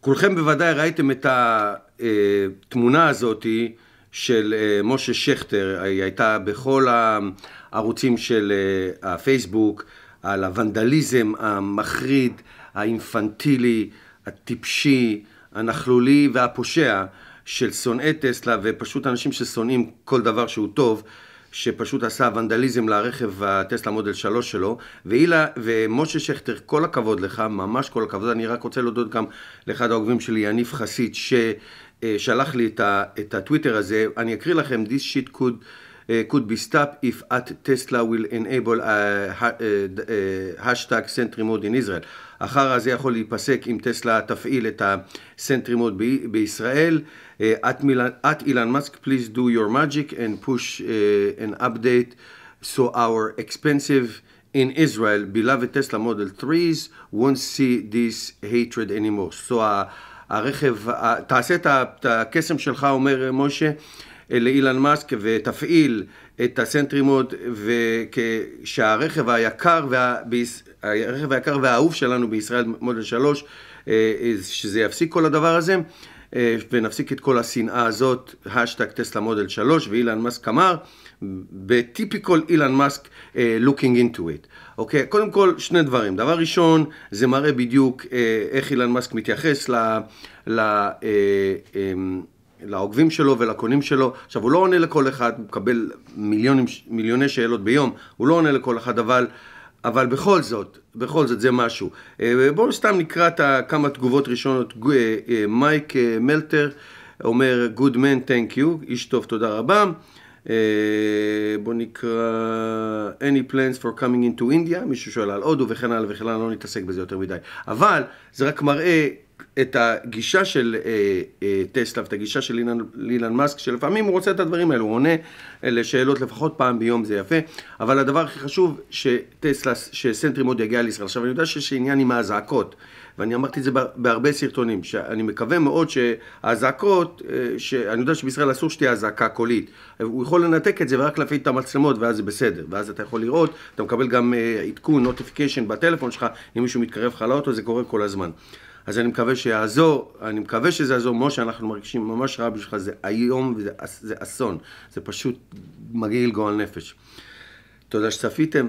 כולכם בוודאי ראיתם את התמונה אה, הזאתי של אה, משה שכטר, היא הייתה בכל הערוצים של אה, הפייסבוק, על הוונדליזם המחריד, האינפנטילי, הטיפשי, הנכלולי והפושע של שונאי טסלה ופשוט אנשים ששונאים כל דבר שהוא טוב שפשוט עשה ונדליזם לרכב הטסלה מודל 3 שלו, ואילה, ומשה שכטר, כל הכבוד לך, ממש כל הכבוד. אני רק רוצה להודות גם לאחד העוקבים שלי, יניב חסיד, ששלח לי את, ה, את הטוויטר הזה. אני אקריא לכם, This shit could... uh, could be stopped if at Tesla will enable uh, uh, uh, hashtag sentry mode in Israel. אחרא זה יכול להיפסק אם טסלה תפעיל את הסנטרי מוד ב- בישראל. At Elon Musk, please do your magic and push an update so our expensive in Israel beloved Tesla Model 3s won't see this hatred anymore. So הרכב, תעשה את הקסם שלך, אומר משה. לאילן מאסק ותפעיל את הסנטרימוד שהרכב היקר, וה... הרכב היקר והאהוב שלנו בישראל מודל שלוש אה, אה, שזה יפסיק כל הדבר הזה אה, ונפסיק את כל השנאה הזאת, השטג טסלה מודל 3 ואילן מאסק אמר בטיפיקול אילן מאסק looking into it. אוקיי, okay, קודם כל שני דברים. דבר ראשון, זה מראה בדיוק uh, איך אילן מאסק מתייחס ל... ל uh, um, לעוקבים שלו ולקונים שלו. עכשיו, הוא לא עונה לכל אחד, הוא מקבל מיליונים, מיליוני שאלות ביום, הוא לא עונה לכל אחד, אבל... אבל בכל זאת, בכל זאת זה משהו. אה, בואו סתם נקרא את כמה תגובות ראשונות. אה, אה, מייק מלטר אומר, Good man, thank you, איש טוב, תודה רבה. בואו נקרא any plans for coming into India, מישהו שואל על הודו וכן הלאה וכן הלאה, לא נתעסק בזה יותר מדי. אבל זה רק מראה את הגישה של אה, אה, טסלה ואת הגישה של אילן, אילן מאסק, שלפעמים הוא רוצה את הדברים האלו, הוא עונה אה, לשאלות לפחות פעם ביום, זה יפה, אבל הדבר הכי חשוב, שטסלה, שסנטרי מוד יגיע לישראל. עכשיו, אני יודע שיש עניין עם האזעקות, ואני אמרתי את זה בהרבה סרטונים, שאני מקווה מאוד שהאזעקות, אה, שאני יודע שבישראל אסור שתהיה אזעקה קולית, הוא יכול לנתק את זה ורק להפעיל את המצלמות ואז זה בסדר, ואז אתה יכול לראות, אתה מקבל גם אה, עדכון, נוטיפיקיישן בטלפון שלך, אם מישהו מתקרב לך לאוטו, זה קורה כל הזמן. אז אני מקווה שיעזור, אני מקווה שזה יעזור. משה, אנחנו מרגישים ממש רע בשבילך, זה איום וזה זה אסון. זה פשוט מגעיל גועל נפש. תודה שצפיתם.